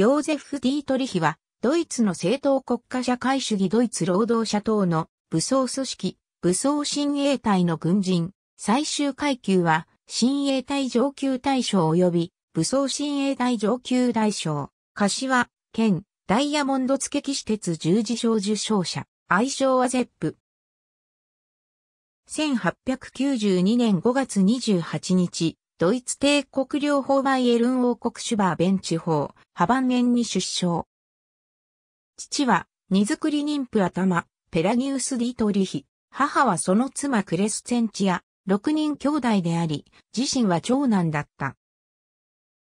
ヨーゼフ・ディートリヒは、ドイツの政党国家社会主義ドイツ労働者党の武装組織、武装親衛隊の軍人、最終階級は、親衛隊上級大将及び、武装親衛隊上級大将、柏、県、ダイヤモンド付騎士鉄十字章受賞者、愛称はゼップ。1892年5月28日、ドイツ帝国領法バイエルン王国シュバーベン地方、ハバンゲンに出生。父は、荷造り妊婦頭、ペラギウス・ディトリヒ。母はその妻クレスセンチア、6人兄弟であり、自身は長男だった。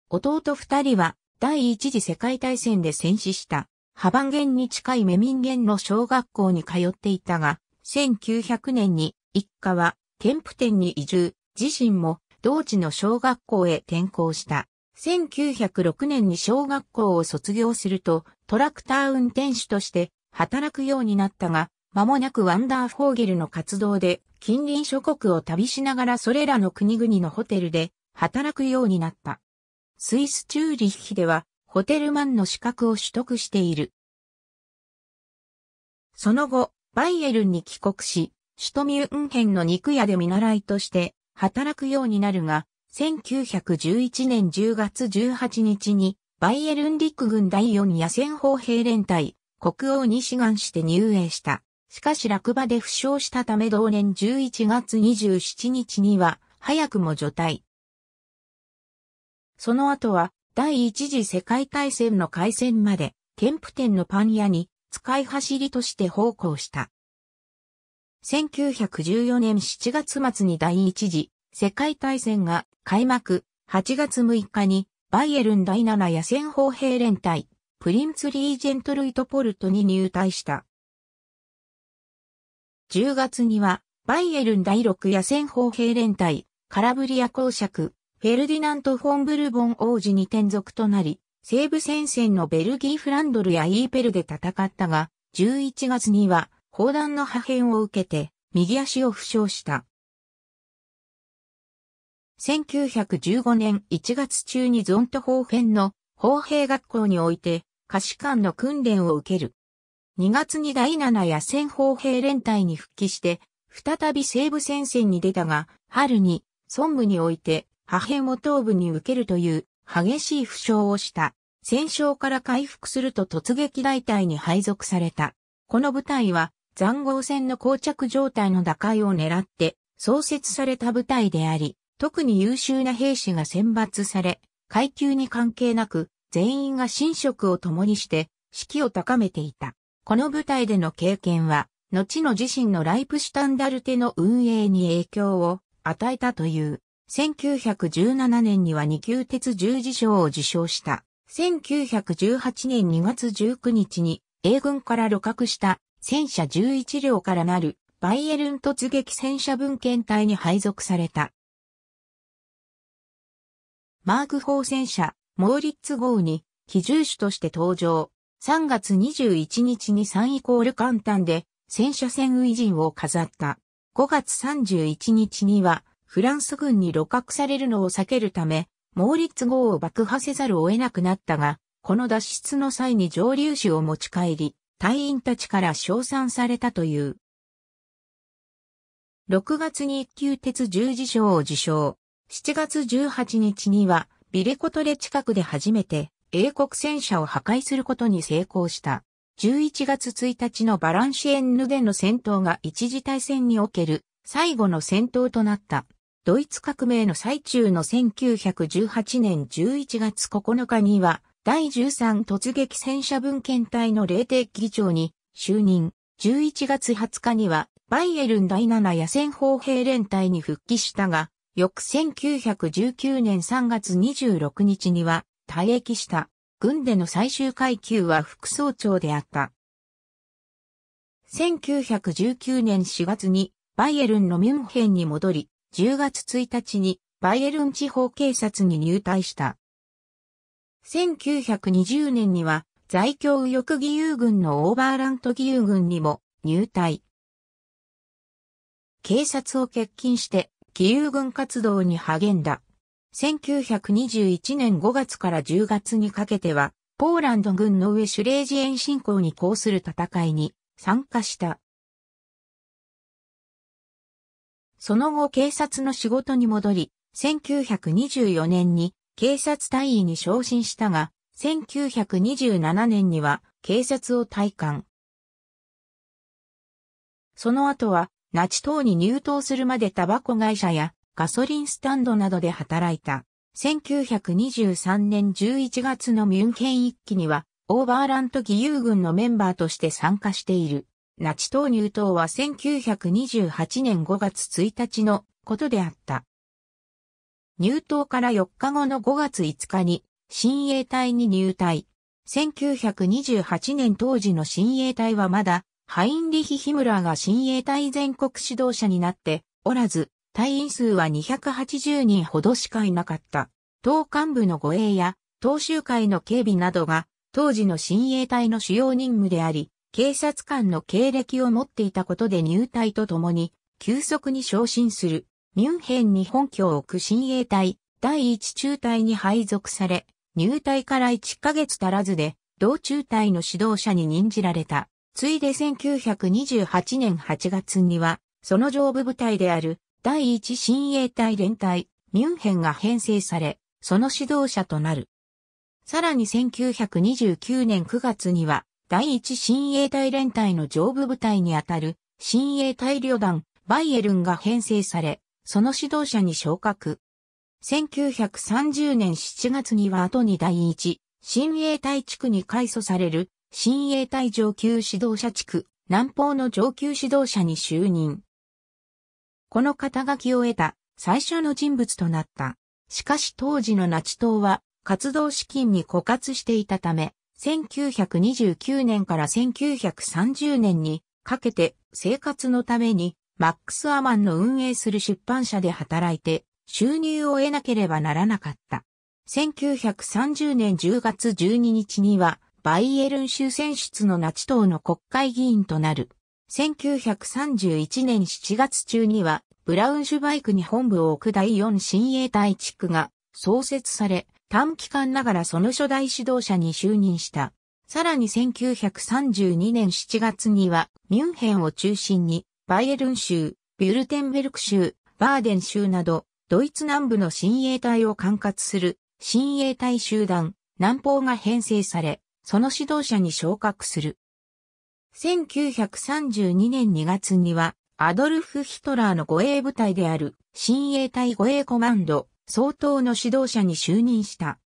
弟二人は、第一次世界大戦で戦死した、ハバンゲンに近いメミンゲンの小学校に通っていたが、1900年に一家は、ケンプテンに移住、自身も同地の小学校へ転校した。1906年に小学校を卒業すると、トラクター運転手として働くようになったが、間もなくワンダーフォーゲルの活動で、近隣諸国を旅しながらそれらの国々のホテルで働くようになった。スイス・チューリッヒでは、ホテルマンの資格を取得している。その後、バイエルンに帰国し、首都ミュンヘンの肉屋で見習いとして働くようになるが、1911年10月18日に、バイエルンリック軍第4野戦砲兵連隊、国王に志願して入営した。しかし落馬で負傷したため同年11月27日には、早くも除隊。その後は、第一次世界大戦の開戦まで、ケンプテンのパン屋に、使い走りとして奉公した。1914年7月末に第一次世界大戦が開幕、8月6日にバイエルン第7野戦砲兵連隊、プリンツリージェントルイトポルトに入隊した。10月には、バイエルン第6野戦砲兵連隊、カラブリア公爵、フェルディナント・フォン・ブルボン王子に転属となり、西部戦線のベルギー・フランドルやイーペルで戦ったが、11月には、砲弾の破片を受けて、右足を負傷した。1915年1月中にゾント砲編の砲兵学校において、下士官の訓練を受ける。2月に第7野戦砲兵連隊に復帰して、再び西部戦線に出たが、春に、孫部において、破片を頭部に受けるという激しい負傷をした。戦勝から回復すると突撃大隊に配属された。この部隊は残壕戦の膠着状態の打開を狙って創設された部隊であり、特に優秀な兵士が選抜され、階級に関係なく全員が寝食を共にして士気を高めていた。この部隊での経験は、後の自身のライプシュタンダルテの運営に影響を与えたという。1917年には二級鉄十字章を受賞した。1918年2月19日に英軍から旅客した戦車11両からなるバイエルン突撃戦車文献隊に配属された。マーク4戦車、モーリッツ号に、機銃手として登場。3月21日に3イコール簡単で、戦車戦ジンを飾った。5月31日には、フランス軍に露獲されるのを避けるため、モーリッツ号を爆破せざるを得なくなったが、この脱出の際に上流種を持ち帰り、隊員たちから称賛されたという。6月に一級鉄十字章を受賞。7月18日にはビレコトレ近くで初めて英国戦車を破壊することに成功した。11月1日のバランシエンヌでの戦闘が一時大戦における最後の戦闘となった。ドイツ革命の最中の1918年11月9日には第13突撃戦車文献隊の霊帝議長に就任。11月20日にはバイエルン第7野戦砲兵連隊に復帰したが、翌1919年3月26日には退役した。軍での最終階級は副総長であった。1919年4月にバイエルンのミュンヘンに戻り、10月1日にバイエルン地方警察に入隊した。1920年には在京右翼義勇軍のオーバーラント義勇軍にも入隊。警察を欠勤して義勇軍活動に励んだ。1921年5月から10月にかけては、ポーランド軍の上シュレージエン侵攻に抗する戦いに参加した。その後警察の仕事に戻り、1924年に警察隊員に昇進したが、1927年には警察を退官。その後は、ナチ党に入党するまでタバコ会社やガソリンスタンドなどで働いた。1923年11月のミュンケン一揆には、オーバーラント義勇軍のメンバーとして参加している。ナチ党入党は1928年5月1日のことであった。入党から4日後の5月5日に、新衛隊に入隊。1928年当時の新衛隊はまだ、ハインリヒ・ヒムラーが新衛隊全国指導者になっておらず、隊員数は280人ほどしかいなかった。党幹部の護衛や、党集会の警備などが、当時の新衛隊の主要任務であり、警察官の経歴を持っていたことで入隊とともに、急速に昇進する。ミュンヘンに本拠を置く親衛隊、第一中隊に配属され、入隊から1ヶ月足らずで、同中隊の指導者に任じられた。ついで1928年8月には、その上部部隊である第一親衛隊連隊、ミュンヘンが編成され、その指導者となる。さらに1929年9月には、第一親衛隊連隊の上部部隊にあたる、親衛隊旅団、バイエルンが編成され、その指導者に昇格。1930年7月には後に第一、新栄隊地区に改組される、新栄隊上級指導者地区、南方の上級指導者に就任。この肩書きを得た最初の人物となった。しかし当時のナチ党は活動資金に枯渇していたため、1929年から1930年にかけて生活のためにマックス・アマンの運営する出版社で働いて収入を得なければならなかった。1930年10月12日にはバイエルン州選出のナチ党の国会議員となる。1931年7月中にはブラウンシュバイクに本部を置く第4新衛隊地区が創設され、短期間ながらその初代指導者に就任した。さらに1932年7月にはミュンヘンを中心にバイエルン州、ビュルテンベルク州、バーデン州など、ドイツ南部の親衛隊を管轄する親衛隊集団、南方が編成され、その指導者に昇格する。1932年2月には、アドルフ・ヒトラーの護衛部隊である、親衛隊護衛コマンド、総統の指導者に就任した。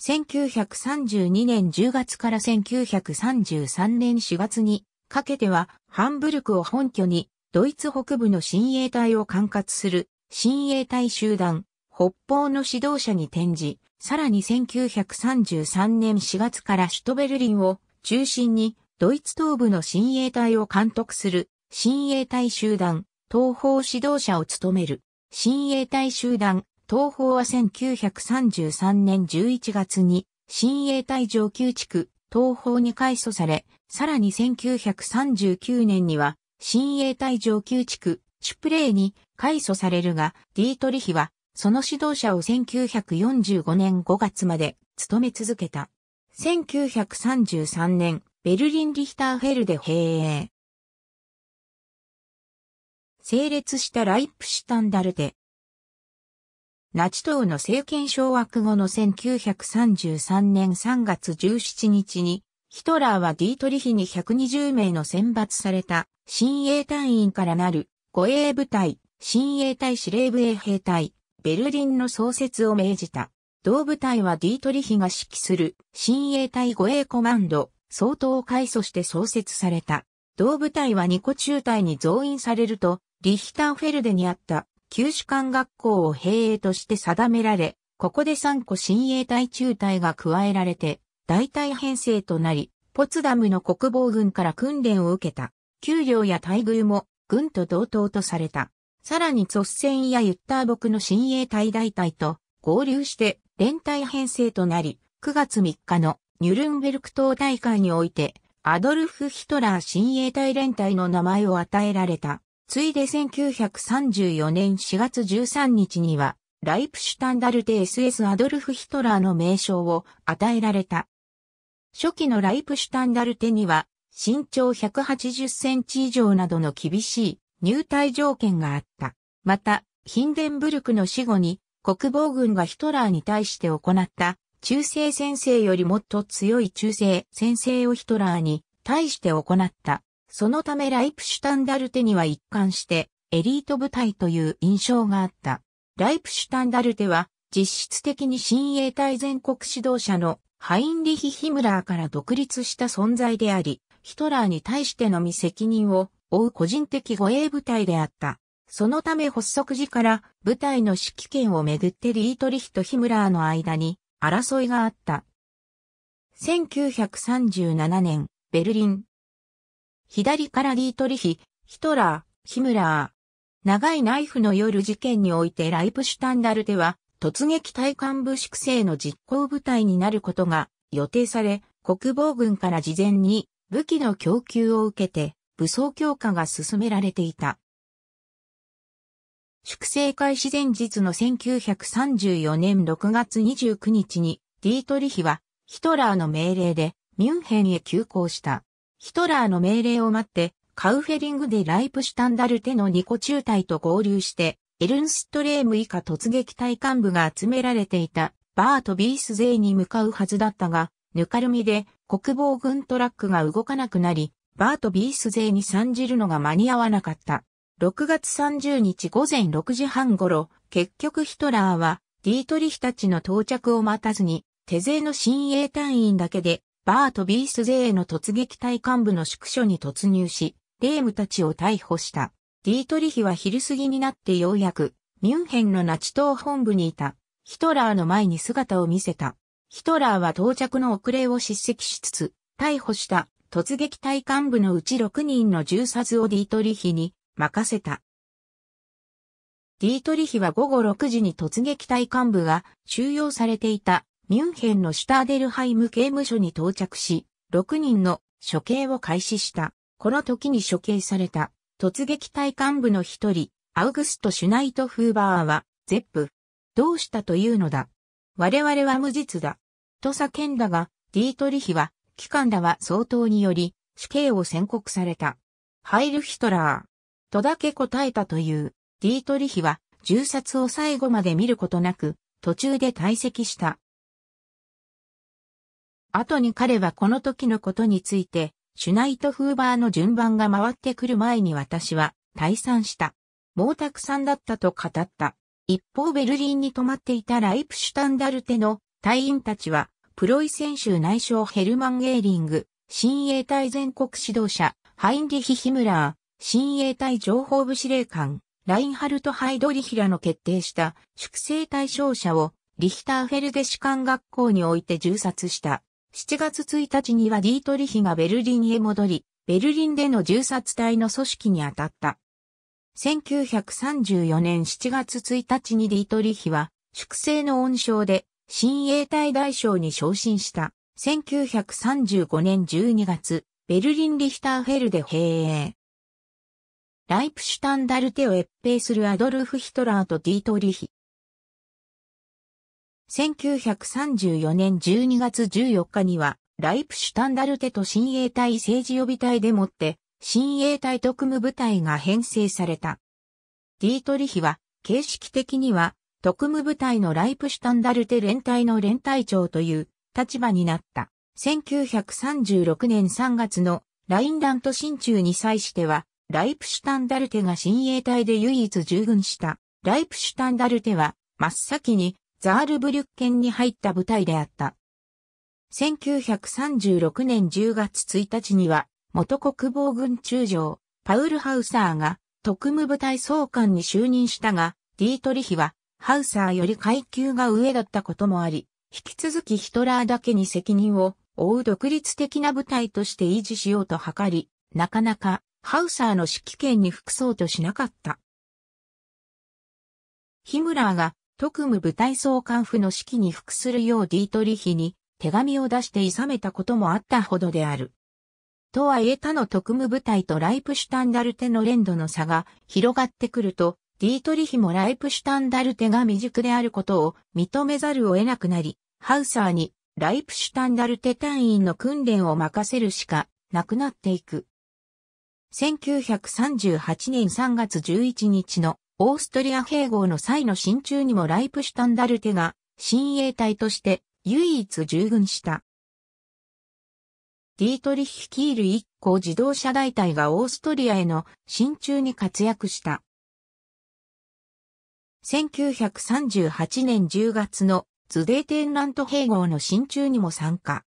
1932年10月から1933年4月にかけてはハンブルクを本拠にドイツ北部の親衛隊を管轄する親衛隊集団北方の指導者に転じ、さらに1933年4月から首都ベルリンを中心にドイツ東部の親衛隊を監督する親衛隊集団東方指導者を務める親衛隊集団東方は1933年11月に親衛隊上級地区東方に改組されさらに1939年には、新英隊上級地区、シュプレーに改組されるが、ディートリヒは、その指導者を1945年5月まで務め続けた。1933年、ベルリン・リヒターフェルで閉営。整列したライプシュタンダルテ。ナチ党の政権掌握後の1933年3月17日にヒトラーはディートリヒに120名の選抜された、新衛隊員からなる、護衛部隊、新衛隊司令部衛兵隊、ベルリンの創設を命じた。同部隊はディートリヒが指揮する、新衛隊護衛コマンド、総統を改組して創設された。同部隊は二個中隊に増員されると、リヒターフェルデにあった、旧士官学校を兵営として定められ、ここで3個新衛隊中隊が加えられて、大隊編成となり、ポツダムの国防軍から訓練を受けた。給料や待遇も軍と同等とされた。さらにツォやユッター牧の親衛隊大隊と合流して連隊編成となり、9月3日のニュルンベルク党大会において、アドルフ・ヒトラー親衛隊連隊の名前を与えられた。ついで1934年4月13日には、ライプシュタンダルテ SS アドルフ・ヒトラーの名称を与えられた。初期のライプシュタンダルテには、身長180センチ以上などの厳しい入隊条件があった。また、ヒンデンブルクの死後に、国防軍がヒトラーに対して行った中世先生よりもっと強い中世先生をヒトラーに対して行った。そのためライプシュタンダルテには一貫してエリート部隊という印象があった。ライプシュタンダルテは実質的に新衛隊全国指導者のハインリヒ・ヒムラーから独立した存在であり、ヒトラーに対してのみ責任を負う個人的護衛部隊であった。そのため発足時から部隊の指揮権をめぐってリートリヒとヒムラーの間に争いがあった。1937年、ベルリン。左からリートリヒ、ヒトラー、ヒムラー。長いナイフの夜事件においてライプシュタンダルでは突撃対幹部粛清の実行部隊になることが予定され、国防軍から事前に武器の供給を受けて武装強化が進められていた。粛清開始前日の1934年6月29日にディートリヒはヒトラーの命令でミュンヘンへ急行した。ヒトラーの命令を待ってカウフェリングでライプシュタンダルテのニコ中隊と合流してエルンストレーム以下突撃隊幹部が集められていたバート・ビース勢に向かうはずだったが、ぬかるみで国防軍トラックが動かなくなり、バート・ビース勢に参じるのが間に合わなかった。6月30日午前6時半頃、結局ヒトラーは、ディートリヒたちの到着を待たずに、手勢の親衛隊員だけで、バート・ビース勢への突撃隊幹部の宿所に突入し、レームたちを逮捕した。ディートリヒは昼過ぎになってようやく、ミュンヘンのナチ党本部にいた、ヒトラーの前に姿を見せた。ヒトラーは到着の遅れを叱責しつつ、逮捕した突撃隊幹部のうち6人の銃殺をディートリヒに任せた。ディートリヒは午後6時に突撃隊幹部が収容されていたミュンヘンのシュターデルハイム刑務所に到着し、6人の処刑を開始した。この時に処刑された。突撃隊幹部の一人、アウグスト・シュナイト・フーバーは、ゼップ。どうしたというのだ。我々は無実だ。と叫んだが、ディートリヒは、機関らは相当により、死刑を宣告された。ハイル・ヒトラー。とだけ答えたという、ディートリヒは、銃殺を最後まで見ることなく、途中で退席した。後に彼はこの時のことについて、シュナイト・フーバーの順番が回ってくる前に私は退散した。毛沢さんだったと語った。一方ベルリンに泊まっていたライプシュタンダルテの隊員たちは、プロイセン州内相ヘルマン・ゲーリング、親衛隊全国指導者、ハインリヒ・ヒムラー、親衛隊情報部司令官、ラインハルト・ハイドリヒラの決定した粛清対象者をリヒターフェルデ士官学校において銃殺した。7月1日にはディートリヒがベルリンへ戻り、ベルリンでの銃殺隊の組織に当たった。1934年7月1日にディートリヒは、粛清の恩賞で、新衛隊大将に昇進した。1935年12月、ベルリンリヒターフェルで閉営。ライプシュタンダルテを越兵するアドルフ・ヒトラーとディートリヒ、1934年12月14日には、ライプシュタンダルテと親衛隊政治予備隊でもって、親衛隊特務部隊が編成された。ディートリヒは、形式的には、特務部隊のライプシュタンダルテ連隊の連隊長という立場になった。1936年3月のラインラント新中に際しては、ライプシュタンダルテが親衛隊で唯一従軍した。ライプシュタンダルテは、真っ先にザールブリュッケンに入った部隊であった。1936年10月1日には、元国防軍中将、パウル・ハウサーが特務部隊総監に就任したが、ディートリヒは、ハウサーより階級が上だったこともあり、引き続きヒトラーだけに責任を負う独立的な部隊として維持しようと図り、なかなかハウサーの指揮権に服そうとしなかった。ヒムラーが特務部隊総監府の指揮に服するようディートリヒに手紙を出してさめたこともあったほどである。とはいえ他の特務部隊とライプシュタンダルテの連度の差が広がってくると、ディートリヒもライプシュタンダルテが未熟であることを認めざるを得なくなり、ハウサーにライプシュタンダルテ隊員の訓練を任せるしかなくなっていく。1938年3月11日のオーストリア併合の際の進駐にもライプシュタンダルテが親衛隊として唯一従軍した。ディートリヒ率いる一行自動車大隊がオーストリアへの進駐に活躍した。1938年10月のズデーテンラント併合の進駐にも参加。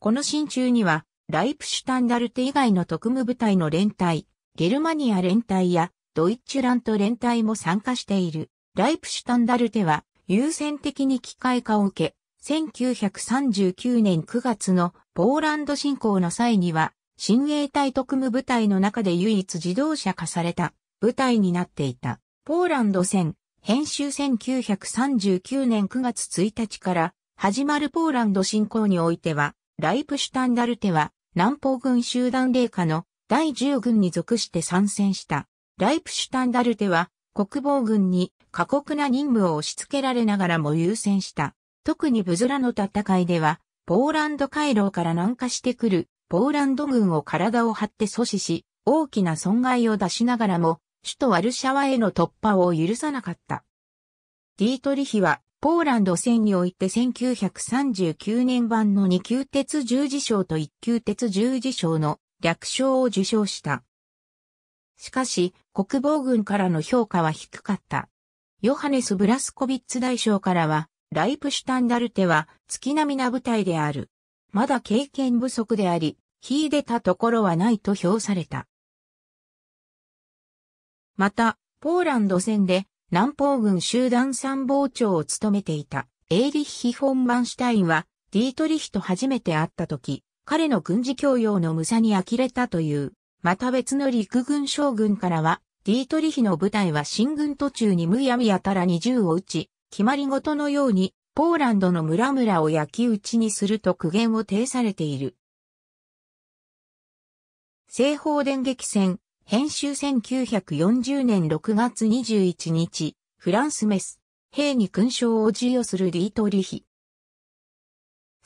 この進駐には、ライプシュタンダルテ以外の特務部隊の連隊、ゲルマニア連隊やドイッチュラント連隊も参加している。ライプシュタンダルテは優先的に機械化を受け、1939年9月のポーランド侵攻の際には、新衛隊特務部隊の中で唯一自動車化された部隊になっていた。ポーランド戦、編集1939年9月1日から始まるポーランド侵攻においては、ライプシュタンダルテは南方軍集団霊下の第10軍に属して参戦した。ライプシュタンダルテは国防軍に過酷な任務を押し付けられながらも優先した。特にブズラの戦いでは、ポーランド回廊から南下してくるポーランド軍を体を張って阻止し、大きな損害を出しながらも、首都ワルシャワへの突破を許さなかった。ディートリヒは、ポーランド戦において1939年版の2級鉄十字章と1級鉄十字章の略称を受賞した。しかし、国防軍からの評価は低かった。ヨハネス・ブラスコビッツ大将からは、ライプシュタンダルテは月並みな部隊である。まだ経験不足であり、秀でたところはないと評された。また、ポーランド戦で南方軍集団参謀長を務めていたエーリッヒ・フォン・バンシュタインは、ディートリヒと初めて会った時、彼の軍事教養の無さに呆れたという。また別の陸軍将軍からは、ディートリヒの部隊は進軍途中にむやみやたらに銃を撃ち、決まりごとのように、ポーランドの村々を焼き打ちにすると苦言を呈されている。西方電撃戦、編集1940年6月21日、フランスメス、兵に勲章を授与するディートリヒ。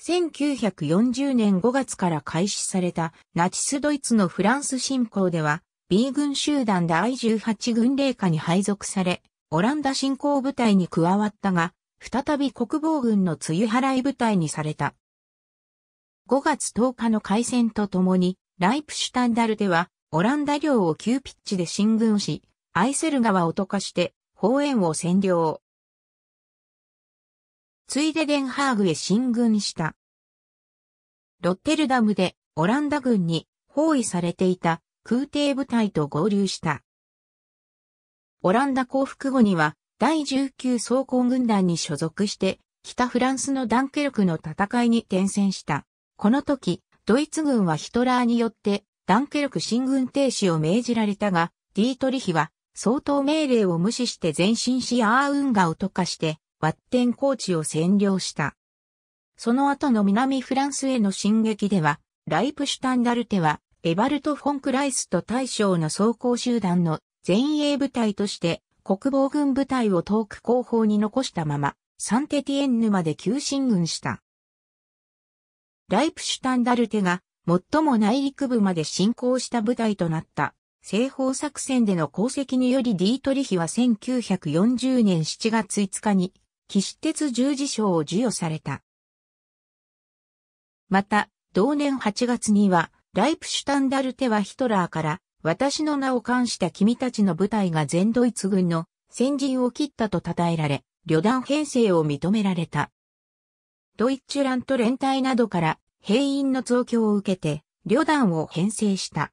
1940年5月から開始されたナチスドイツのフランス侵攻では B 軍集団第18軍令下に配属され、オランダ侵攻部隊に加わったが、再び国防軍の梅雨払い部隊にされた。5月10日の開戦とともに、ライプシュタンダルでは、オランダ領を急ピッチで進軍し、アイセル川を溶かして、方園を占領。ついでデンハーグへ進軍した。ロッテルダムでオランダ軍に包囲されていた空挺部隊と合流した。オランダ降伏後には第19装甲軍団に所属して北フランスのダンケルクの戦いに転戦した。この時、ドイツ軍はヒトラーによってダンケルク進軍停止を命じられたが、ディートリヒは相当命令を無視して前進しアーウンガを溶かしてワッテン高地を占領した。その後の南フランスへの進撃では、ライプシュタンダルテは、エバルト・フォン・クライスと大将の装甲集団の前衛部隊として、国防軍部隊を遠く後方に残したまま、サンテティエンヌまで急進軍した。ライプシュタンダルテが、最も内陸部まで進行した部隊となった。西方作戦での功績によりディートリヒは1940年7月5日に岸鉄十字章を授与された。また、同年8月には、ライプシュタンダルテはヒトラーから、私の名を冠した君たちの部隊が全ドイツ軍の先陣を切ったと称えられ、旅団編成を認められた。ドイッチュラント連隊などから兵員の増強を受けて、旅団を編成した。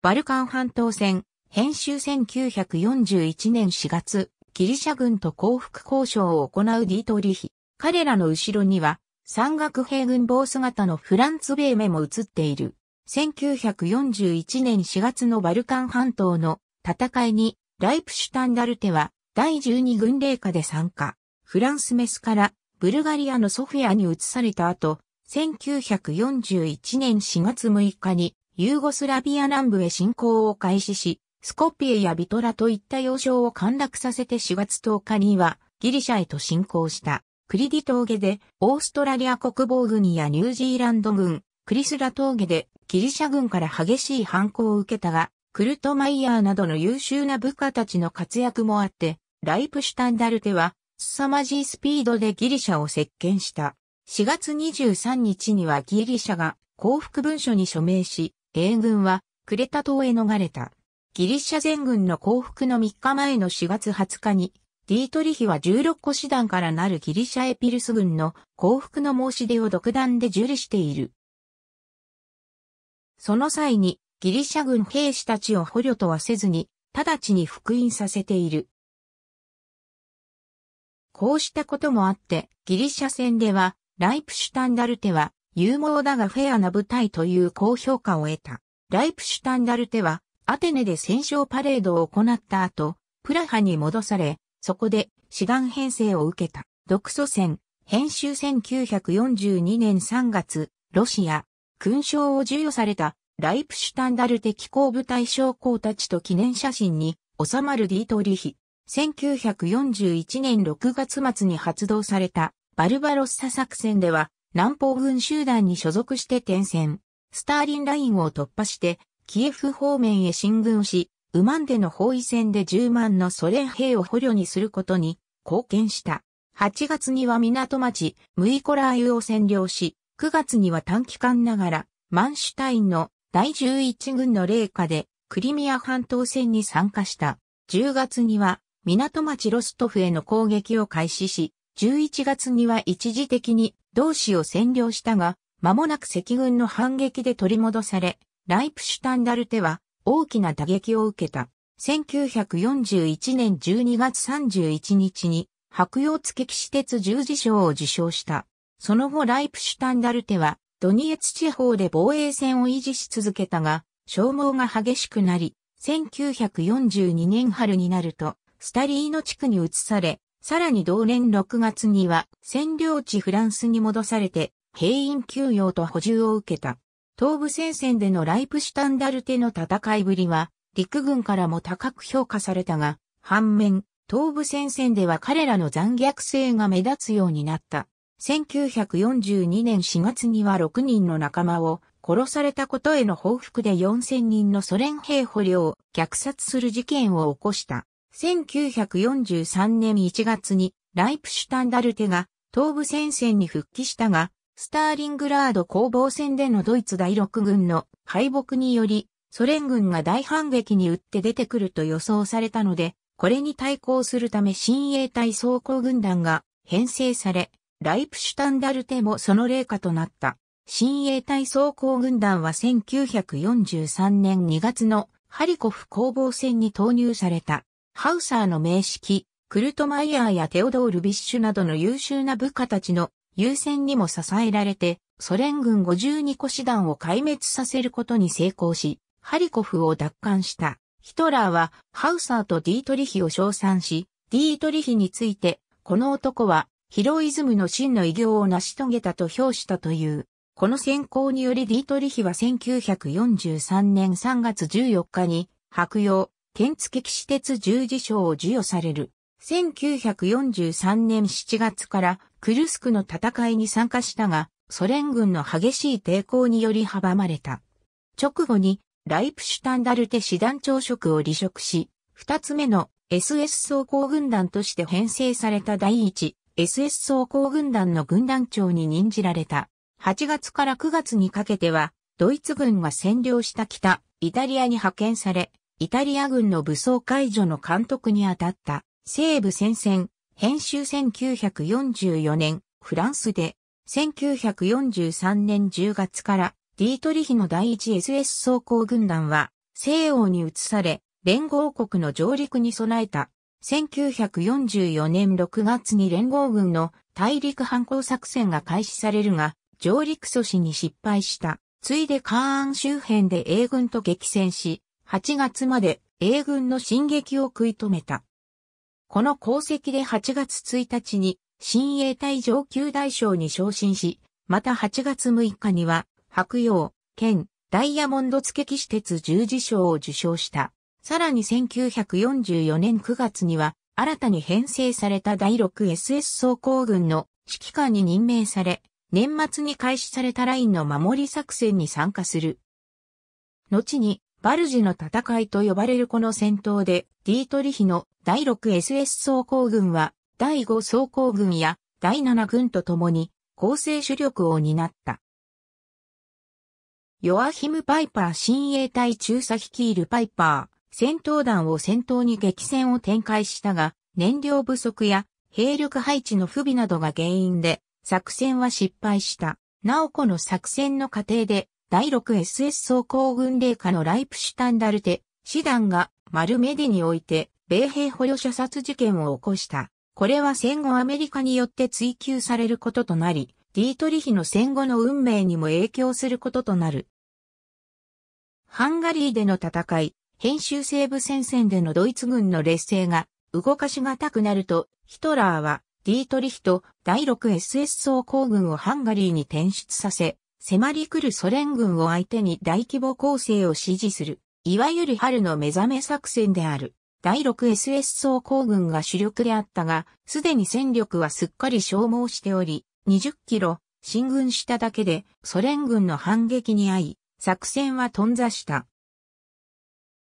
バルカン半島戦、編集1941年4月、ギリシャ軍と降伏交渉を行うディートリヒ。彼らの後ろには、山岳兵軍防姿のフランツ・ベーメも映っている。1941年4月のバルカン半島の戦いに、ライプシュタンダルテは第12軍令下で参加。フランスメスからブルガリアのソフィアに移された後、1941年4月6日にユーゴスラビア南部へ侵攻を開始し、スコピエやビトラといった要衝を陥落させて4月10日にはギリシャへと侵攻した。クリディ峠でオーストラリア国防軍やニュージーランド軍、クリスラ峠でギリシャ軍から激しい反抗を受けたが、クルトマイヤーなどの優秀な部下たちの活躍もあって、ライプシュタンダルテは凄まじいスピードでギリシャを席巻した。4月23日にはギリシャが降伏文書に署名し、英軍はクレタ島へ逃れた。ギリシャ全軍の降伏の3日前の4月20日に、ディートリヒは16個師団からなるギリシャエピルス軍の降伏の申し出を独断で受理している。その際に、ギリシャ軍兵士たちを捕虜とはせずに、直ちに復員させている。こうしたこともあって、ギリシャ戦では、ライプシュタンダルテは、勇猛だがフェアな部隊という高評価を得た。ライプシュタンダルテは、アテネで戦勝パレードを行った後、プラハに戻され、そこで師願編成を受けた。独祖戦、編集1942年3月、ロシア、勲章を授与された、ライプシュタンダル的公部隊将校たちと記念写真に、収まるディートリヒ。1941年6月末に発動された、バルバロッサ作戦では、南方軍集団に所属して転戦。スターリンラインを突破して、キエフ方面へ進軍し、ウマンでの包囲戦で10万のソ連兵を捕虜にすることに貢献した。8月には港町、ムイコラーユを占領し、9月には短期間ながら、マンシュタインの第11軍の霊下で、クリミア半島戦に参加した。10月には、港町ロストフへの攻撃を開始し、11月には一時的に同市を占領したが、間もなく赤軍の反撃で取り戻され、ライプシュタンダルテは大きな打撃を受けた。1941年12月31日に白洋付騎士鉄十字章を受賞した。その後ライプシュタンダルテはドニエツ地方で防衛線を維持し続けたが、消耗が激しくなり、1942年春になると、スタリーノ地区に移され、さらに同年6月には占領地フランスに戻されて、兵員休養と補充を受けた。東部戦線でのライプシュタンダルテの戦いぶりは、陸軍からも高く評価されたが、反面、東部戦線では彼らの残虐性が目立つようになった。1942年4月には6人の仲間を殺されたことへの報復で4000人のソ連兵捕虜を虐殺する事件を起こした。1943年1月にライプシュタンダルテが東部戦線に復帰したが、スターリングラード攻防戦でのドイツ第6軍の敗北により、ソ連軍が大反撃に打って出てくると予想されたので、これに対抗するため新衛隊装甲軍団が編成され、ライプシュタンダルテもその例下となった。新衛隊装甲軍団は1943年2月のハリコフ攻防戦に投入された。ハウサーの名式、クルトマイヤーやテオドール・ビッシュなどの優秀な部下たちの優先にも支えられて、ソ連軍52個師団を壊滅させることに成功し、ハリコフを奪還した。ヒトラーは、ハウサーとディートリヒを称賛し、ディートリヒについて、この男は、ヒロイズムの真の偉業を成し遂げたと評したという。この選考によりディートリヒは1943年3月14日に、白洋、剣付騎士鉄十字章を授与される。1943年7月からクルスクの戦いに参加したが、ソ連軍の激しい抵抗により阻まれた。直後にライプシュタンダルテ師団長職を離職し、二つ目の SS 装甲軍団として編成された第一 SS 装甲軍団の軍団長に任じられた。8月から9月にかけては、ドイツ軍が占領した北、イタリアに派遣され、イタリア軍の武装解除の監督に当たった。西部戦線、編集1944年、フランスで、1943年10月から、ディートリヒの第一 SS 装甲軍団は、西欧に移され、連合国の上陸に備えた。1944年6月に連合軍の大陸反抗作戦が開始されるが、上陸阻止に失敗した。ついでカーン周辺で英軍と激戦し、8月まで英軍の進撃を食い止めた。この功績で8月1日に新衛隊上級大将に昇進し、また8月6日には白洋、兼ダイヤモンド付き士鉄十字章を受賞した。さらに1944年9月には新たに編成された第 6SS 総工軍の指揮官に任命され、年末に開始されたラインの守り作戦に参加する。後にバルジの戦いと呼ばれるこの戦闘で、ディートリヒの第 6SS 総工軍は、第5総工軍や第7軍と共に、構成主力を担った。ヨアヒム・パイパー親衛隊中佐率いるパイパー、戦闘団を先頭に激戦を展開したが、燃料不足や兵力配置の不備などが原因で、作戦は失敗した。なおこの作戦の過程で、第 6SS 総甲軍令下のライプシュタンダルテ、師団がマルメディにおいて米兵捕虜射殺事件を起こした。これは戦後アメリカによって追求されることとなり、ディートリヒの戦後の運命にも影響することとなる。ハンガリーでの戦い、編集西部戦線でのドイツ軍の劣勢が動かしがたくなると、ヒトラーはディートリヒと第 6SS 総甲軍をハンガリーに転出させ、迫り来るソ連軍を相手に大規模攻勢を指示する、いわゆる春の目覚め作戦である。第 6SS 総攻軍が主力であったが、すでに戦力はすっかり消耗しており、20キロ進軍しただけでソ連軍の反撃に遭い、作戦は頓挫した。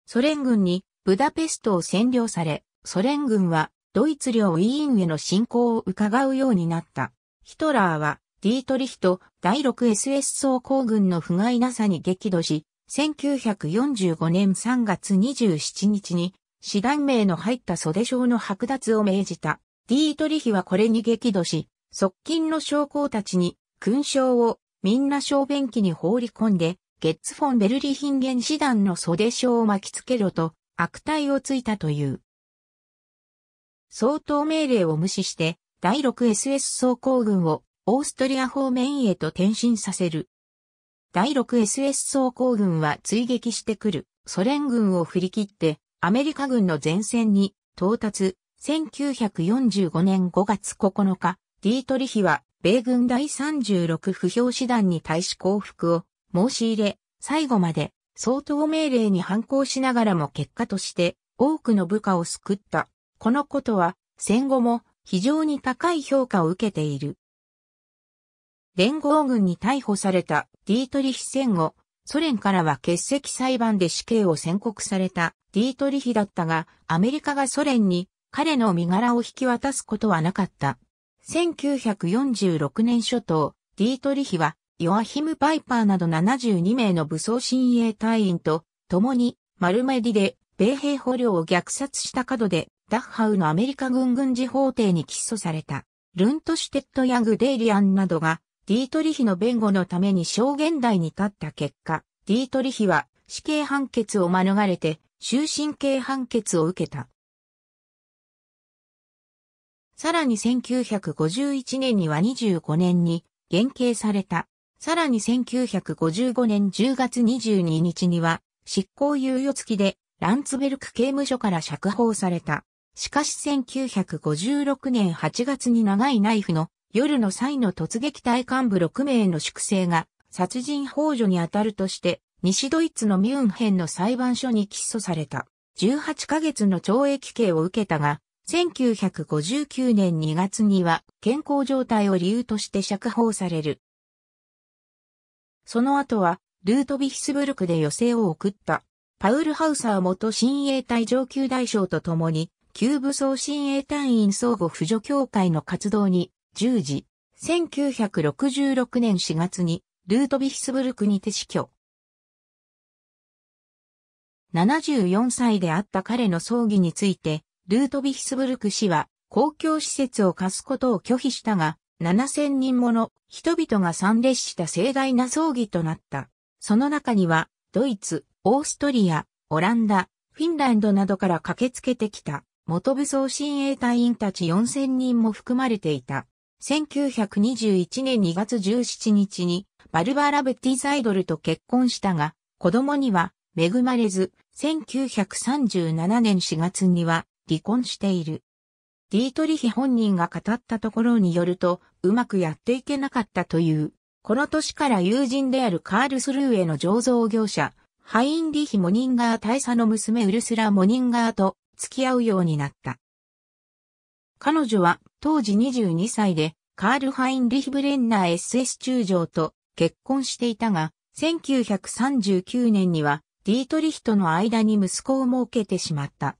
ソ連軍にブダペストを占領され、ソ連軍はドイツ領ウィーンへの侵攻を伺うようになった。ヒトラーはディートリヒと第 6SS 総工軍の不甲斐なさに激怒し、1945年3月27日に、師団名の入った袖章の剥奪を命じた。ディートリヒはこれに激怒し、側近の将校たちに、勲章を、みんな小便器に放り込んで、ゲッツフォン・ベルリヒンゲン師団の袖章を巻きつけろと、悪態をついたという。相当命令を無視して、第 6SS 総工軍をオーストリア方面へと転進させる。第 6SS 装甲軍は追撃してくるソ連軍を振り切ってアメリカ軍の前線に到達。1945年5月9日、ディートリヒは米軍第36不評師団に対し降伏を申し入れ、最後まで相当命令に反抗しながらも結果として多くの部下を救った。このことは戦後も非常に高い評価を受けている。連合軍に逮捕されたディートリヒ戦後、ソ連からは欠席裁判で死刑を宣告されたディートリヒだったが、アメリカがソ連に彼の身柄を引き渡すことはなかった。1946年初頭、ディートリヒは、ヨアヒム・パイパーなど72名の武装親衛隊員と共にマルメディで米兵捕虜を虐殺した角でダッハウのアメリカ軍軍事法廷に起訴された。ルントシュテットやグデイリアンなどがディートリヒの弁護のために証言台に立った結果、ディートリヒは死刑判決を免れて終身刑判決を受けた。さらに1951年には25年に減刑された。さらに1955年10月22日には執行猶予付きでランツベルク刑務所から釈放された。しかし1956年8月に長いナイフの夜の際の突撃隊幹部6名の粛清が殺人幇助に当たるとして、西ドイツのミュンヘンの裁判所に起訴された。18ヶ月の懲役刑を受けたが、1959年2月には健康状態を理由として釈放される。その後は、ルートヴィヒスブルクで余生を送った、パウル・ハウサー元親衛隊上級大将と共に、旧武装親衛隊員相互扶助協会の活動に10時、1966年4月に、ルートビヒスブルクにて死去。74歳であった彼の葬儀について、ルートビヒスブルク氏は、公共施設を貸すことを拒否したが、7000人もの人々が参列した盛大な葬儀となった。その中には、ドイツ、オーストリア、オランダ、フィンランドなどから駆けつけてきた、元武装親衛隊員たち4000人も含まれていた。1921年2月17日にバルバーラ・ベティザイドルと結婚したが、子供には恵まれず、1937年4月には離婚している。ディートリヒ本人が語ったところによると、うまくやっていけなかったという。この年から友人であるカールスルーへの醸造業者、ハインリヒ・モニンガー大佐の娘ウルスラ・モニンガーと付き合うようになった。彼女は当時22歳でカール・ハインリヒ・ブレンナー SS 中将と結婚していたが、1939年にはディートリヒとの間に息子を設けてしまった。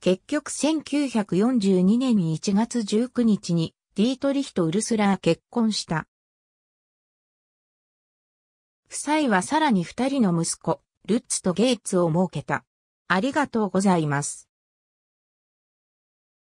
結局1942年1月19日にディートリヒとウルスラー結婚した。夫妻はさらに二人の息子、ルッツとゲイツを設けた。ありがとうございます。